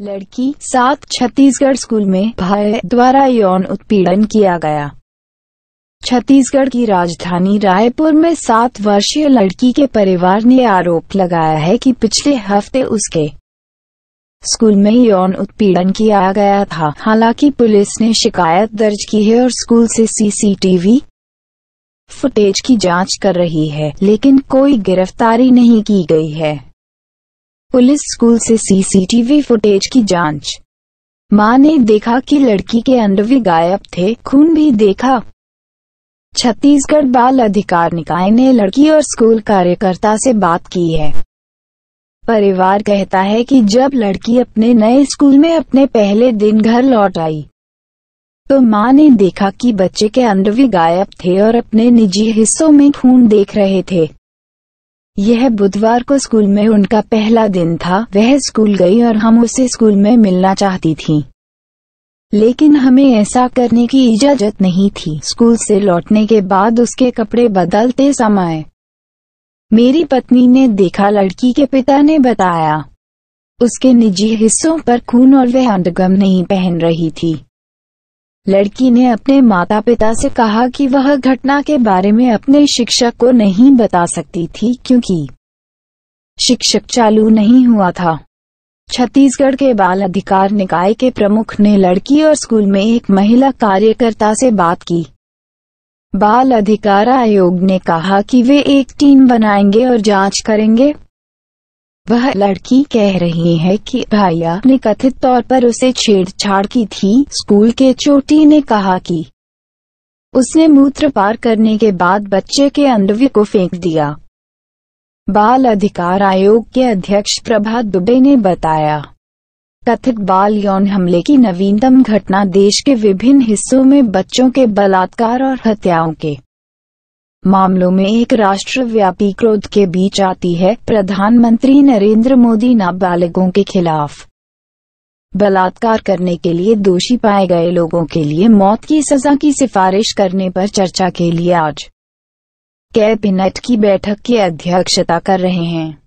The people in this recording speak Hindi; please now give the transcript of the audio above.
लड़की सात छत्तीसगढ़ स्कूल में भाई द्वारा यौन उत्पीड़न किया गया छत्तीसगढ़ की राजधानी रायपुर में सात वर्षीय लड़की के परिवार ने आरोप लगाया है कि पिछले हफ्ते उसके स्कूल में यौन उत्पीड़न किया गया था हालांकि पुलिस ने शिकायत दर्ज की है और स्कूल से सीसीटीवी फुटेज की जांच कर रही है लेकिन कोई गिरफ्तारी नहीं की गई है पुलिस स्कूल से सीसीटीवी फुटेज की जांच मां ने देखा कि लड़की के अंडवी गायब थे खून भी देखा छत्तीसगढ़ बाल अधिकार निकाय ने लड़की और स्कूल कार्यकर्ता से बात की है परिवार कहता है कि जब लड़की अपने नए स्कूल में अपने पहले दिन घर लौट आई तो माँ ने देखा कि बच्चे के भी गायब थे और अपने निजी हिस्सों में खून देख रहे थे यह बुधवार को स्कूल में उनका पहला दिन था वह स्कूल गई और हम उसे स्कूल में मिलना चाहती थी लेकिन हमें ऐसा करने की इजाजत नहीं थी स्कूल से लौटने के बाद उसके कपड़े बदलते समय मेरी पत्नी ने देखा लड़की के पिता ने बताया उसके निजी हिस्सों पर खून और वह अंडगम नहीं पहन रही थी लड़की ने अपने माता पिता से कहा कि वह घटना के बारे में अपने शिक्षक को नहीं बता सकती थी क्योंकि शिक्षक चालू नहीं हुआ था छत्तीसगढ़ के बाल अधिकार निकाय के प्रमुख ने लड़की और स्कूल में एक महिला कार्यकर्ता से बात की बाल अधिकार आयोग ने कहा कि वे एक टीम बनाएंगे और जांच करेंगे वह लड़की कह रही है कि भाइया ने कथित तौर पर उसे छेड़छाड़ की थी स्कूल के चोटी ने कहा कि उसने मूत्र पार करने के बाद बच्चे के अंडवी को फेंक दिया बाल अधिकार आयोग के अध्यक्ष प्रभा दुबे ने बताया कथित बाल यौन हमले की नवीनतम घटना देश के विभिन्न हिस्सों में बच्चों के बलात्कार और हत्याओं के मामलों में एक राष्ट्रव्यापी क्रोध के बीच आती है प्रधानमंत्री नरेंद्र मोदी नाबालिगों के खिलाफ बलात्कार करने के लिए दोषी पाए गए लोगों के लिए मौत की सजा की सिफारिश करने पर चर्चा के लिए आज कैबिनेट की बैठक की अध्यक्षता कर रहे हैं